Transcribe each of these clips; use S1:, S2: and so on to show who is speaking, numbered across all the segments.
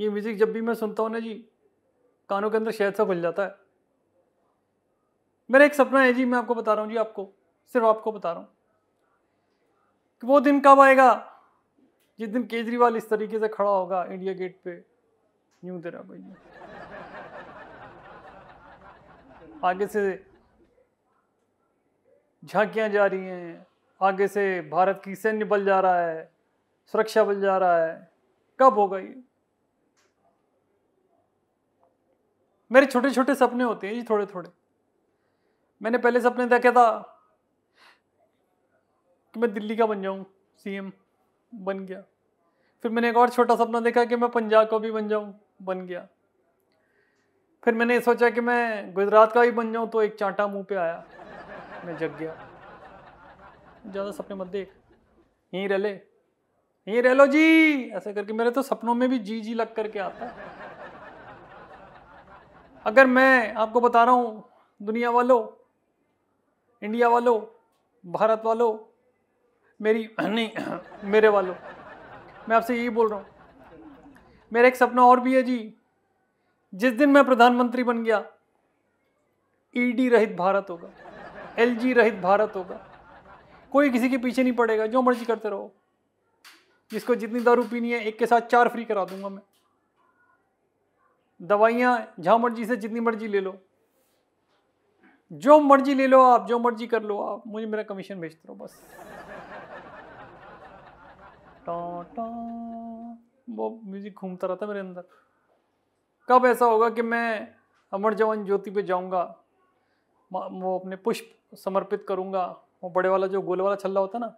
S1: ये म्यूज़िक जब भी मैं सुनता हूँ ना जी कानों के अंदर शहद सा खुल जाता है मेरा एक सपना है जी मैं आपको बता रहा हूँ जी आपको सिर्फ आपको बता रहा हूँ कि वो दिन कब आएगा जिस दिन केजरीवाल इस तरीके से खड़ा होगा इंडिया गेट पे यूं तेरा भाई आगे से झांकियां जा रही हैं आगे से भारत की सैन्य बल जा रहा है सुरक्षा बल जा रहा है कब होगा ये मेरे छोटे छोटे सपने होते हैं जी थोड़े थोड़े मैंने पहले सपने देखा था कि मैं दिल्ली का बन जाऊं सीएम बन गया फिर मैंने एक और छोटा सपना देखा कि मैं पंजाब का भी बन जाऊं बन गया फिर मैंने सोचा कि मैं गुजरात का भी बन जाऊं तो एक चांटा मुंह पे आया मैं जग गया ज़्यादा सपने मत देख यहीं रह ले यहीं रह लो जी ऐसे करके मेरे तो सपनों में भी जी जी लग करके आता है अगर मैं आपको बता रहा हूँ दुनिया वालों इंडिया वालों भारत वालों मेरी नहीं मेरे वालों मैं आपसे यही बोल रहा हूँ मेरा एक सपना और भी है जी जिस दिन मैं प्रधानमंत्री बन गया ईडी e रहित भारत होगा एलजी रहित भारत होगा कोई किसी के पीछे नहीं पड़ेगा जो मर्जी करते रहो जिसको जितनी दारू पीनी है एक के साथ चार फ्री करा दूंगा मैं दवाइयाँ जहाँ मर्जी से जितनी मर्जी ले लो जो मर्जी ले लो आप जो मर्जी कर लो आप मुझे मेरा कमीशन भेजते रहो बस टॉ टॉ वो म्यूज़िक घूमता रहता मेरे अंदर कब ऐसा होगा कि मैं अमर जवान ज्योति पे जाऊंगा वो अपने पुष्प समर्पित करूंगा वो बड़े वाला जो गोल वाला छल्ला होता ना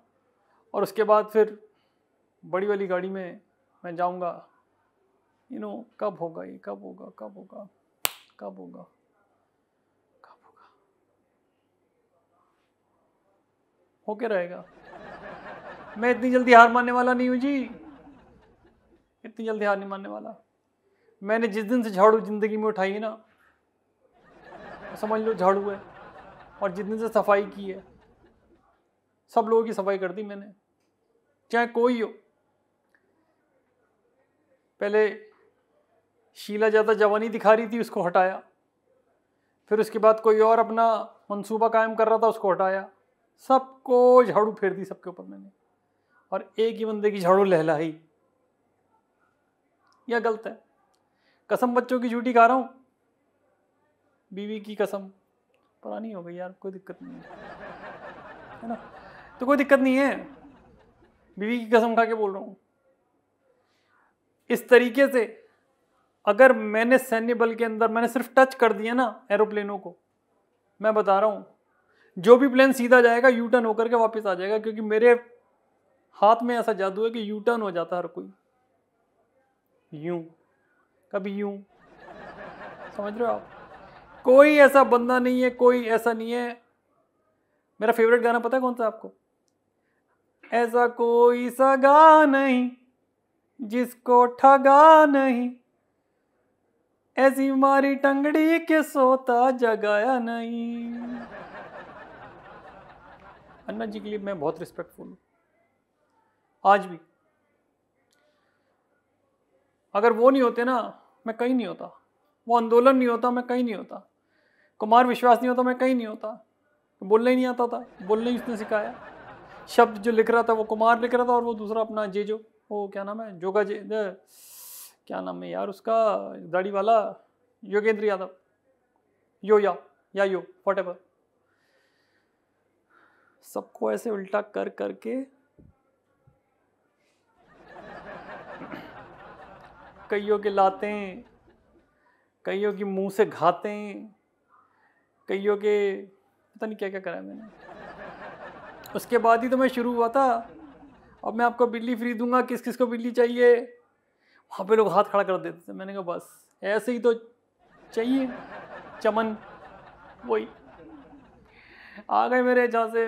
S1: और उसके बाद फिर बड़ी वाली गाड़ी में मैं जाऊँगा यू नो कब होगा ये कब होगा कब होगा कब होगा कब होगा होके रहेगा मैं इतनी जल्दी हार मानने वाला नहीं हूँ जी इतनी जल्दी हार नहीं मानने वाला मैंने जिस दिन से झाड़ू जिंदगी में उठाई है ना समझ लो झाड़ू है और जिस दिन से सफाई की है सब लोगों की सफाई कर दी मैंने चाहे कोई हो पहले शीला ज़्यादा जवानी दिखा रही थी उसको हटाया फिर उसके बाद कोई और अपना मंसूबा कायम कर रहा था उसको हटाया सबको झाड़ू फेर दी सबके ऊपर मैंने और एक ही बंदे की झाड़ू लहलाई यह गलत है कसम बच्चों की झूठी खा रहा हूँ बीवी की कसम पुरानी हो गई यार कोई दिक्कत नहीं है ना तो कोई दिक्कत नहीं है बीवी की कसम खा के बोल रहा हूँ इस तरीके से अगर मैंने सैन्य बल के अंदर मैंने सिर्फ टच कर दिया ना एरोप्लेनों को मैं बता रहा हूँ जो भी प्लेन सीधा जाएगा यू टर्न होकर के वापस आ जाएगा क्योंकि मेरे हाथ में ऐसा जादू है कि यू टर्न हो जाता हर कोई यूं कभी यूं समझ रहे हो आप कोई ऐसा बंदा नहीं है कोई ऐसा नहीं है मेरा फेवरेट गाना पता है कौन सा आपको ऐसा कोई सगा नहीं जिसको ठगा नहीं ऐसी मारी टंगड़ी के सोता जगाया नहीं अन्ना जी के लिए मैं बहुत रिस्पेक्टफुल हूँ आज भी अगर वो नहीं होते ना मैं कहीं नहीं होता वो आंदोलन नहीं होता मैं कहीं नहीं होता कुमार विश्वास नहीं होता मैं कहीं नहीं होता बोलना ही नहीं आता था बोलना ही उसने सिखाया शब्द जो लिख रहा था वो कुमार लिख रहा था और वो दूसरा अपना जेजो वो क्या नाम है जोगा जे क्या नाम है यार उसका दाढ़ी वाला योगेंद्र यादव यो या या यो वॉट एवर सबको ऐसे उल्टा कर करके कईयों के लाते कईयों की मुंह से घाते कईयों के पता नहीं क्या क्या करा मैंने उसके बाद ही तो मैं शुरू हुआ था अब मैं आपको बिल्ली फ्री दूंगा किस किस को बिल्ली चाहिए वहाँ पे लोग हाथ खड़ा कर देते थे मैंने कहा बस ऐसे ही तो चाहिए चमन वही आ गए मेरे जहाँ से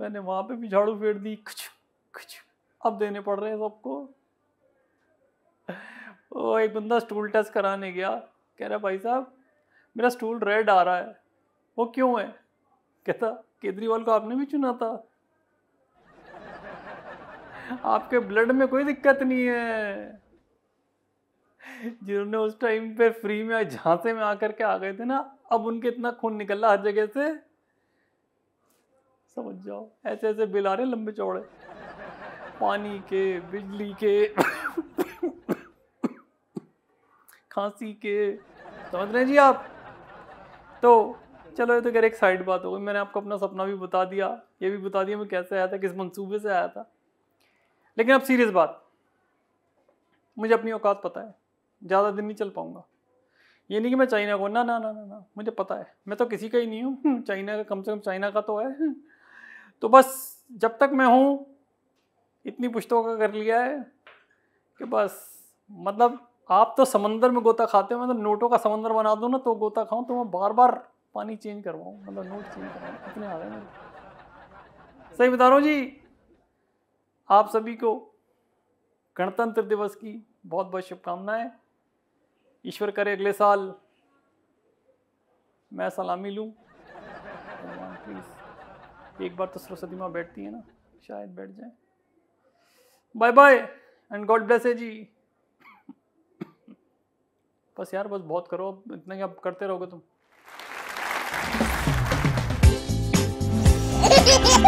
S1: मैंने वहाँ पे भी झाड़ू फेर दी कुछ कुछ अब देने पड़ रहे हैं सबको वो एक बंदा स्टूल टेस्ट कराने गया कह रहा भाई साहब मेरा स्टूल रेड आ रहा है वो क्यों है कहता केजरीवाल को आपने भी चुना था आपके ब्लड में कोई दिक्कत नहीं है जिन्होंने उस टाइम पे फ्री में झांसे में आकर के आ गए थे ना अब उनके इतना खून निकल रहा हर जगह से समझ जाओ ऐसे ऐसे बिल आ रहे लंबे चौड़े पानी के बिजली के खांसी के समझ रहे हैं जी आप तो चलो ये तो खैर एक साइड बात हो गई मैंने आपको अपना सपना भी बता दिया ये भी बता दिया मैं कैसे आया था किस मंसूबे से आया था लेकिन अब सीरियस बात मुझे अपनी औकात पता है ज़्यादा दिन नहीं चल पाऊँगा ये नहीं कि मैं चाइना को ना ना ना ना ना मुझे पता है मैं तो किसी का ही नहीं हूँ हम्म। चाइना का कम से कम चाइना का तो है तो बस जब तक मैं हूँ इतनी पुश्तों का कर लिया है कि बस मतलब आप तो समंदर में गोता खाते हो मतलब नोटों का समंदर बना दूँ ना तो गोता खाऊं तो मैं बार बार पानी चेंज करवाऊँ मतलब नोट चेंज करवाऊँ इतने आ है मेरे सही बता रहा हूँ जी आप सभी को गणतंत्र दिवस की बहुत बहुत शुभकामनाएं ईश्वर करे अगले साल मैं सलामी लूँ प्लीज़ एक बार तो सरस्वती माँ बैठती है ना शायद बैठ जाए bye bye and God bless है जी बस यार बस बहुत करो इतना ही आप करते रहोगे तुम तो।
S2: Yeah.